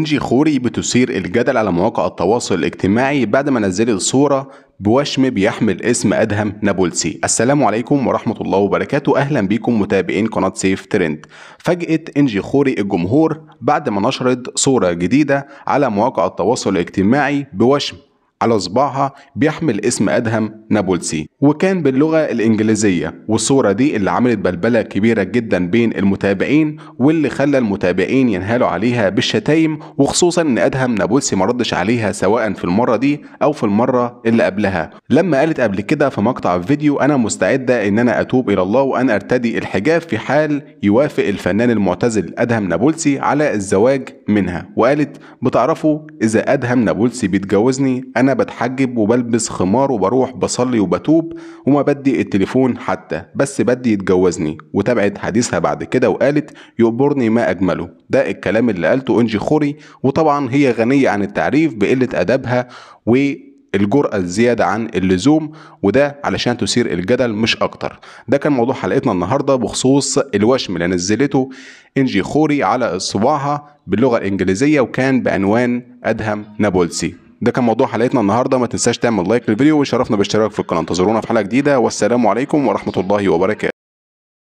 انجي خوري بتثير الجدل على مواقع التواصل الاجتماعي بعد ما نزلت صورة بوشم بيحمل اسم ادهم نابلسي السلام عليكم ورحمه الله وبركاته اهلا بكم متابعين قناه سيف ترند فاجئت انجي خوري الجمهور بعد ما نشرت صوره جديده على مواقع التواصل الاجتماعي بوشم على صباعها بيحمل اسم أدهم نابلسي وكان باللغة الإنجليزية والصورة دي اللي عملت بلبلة كبيرة جدا بين المتابعين واللي خلى المتابعين ينهالوا عليها بالشتايم وخصوصا إن أدهم نابلسي ما ردش عليها سواء في المرة دي أو في المرة اللي قبلها لما قالت قبل كده في مقطع فيديو أنا مستعدة إن أنا أتوب إلى الله وأن أرتدي الحجاب في حال يوافق الفنان المعتزل أدهم نابلسي على الزواج منها وقالت بتعرفوا إذا أدهم نابلسي بيتجوزني أنا بتحجب وبلبس خمار وبروح بصلي وبتوب وما بدي التليفون حتى بس بدي يتجوزني وتابعت حديثها بعد كده وقالت يقبرني ما اجمله ده الكلام اللي قالته انجي خوري وطبعا هي غنيه عن التعريف بقله ادبها و الجرأة الزيادة عن اللزوم وده علشان تثير الجدل مش أكتر ده كان موضوع حلقتنا النهاردة بخصوص الوشم اللي نزلته إنجي خوري على صباعها باللغة الإنجليزية وكان بعنوان أدهم نابلسي ده كان موضوع حلقتنا النهارده ما تنساش تعمل لايك للفيديو وشرفنا باشتراك في القناه انتظرونا في حلقه جديده والسلام عليكم ورحمه الله وبركاته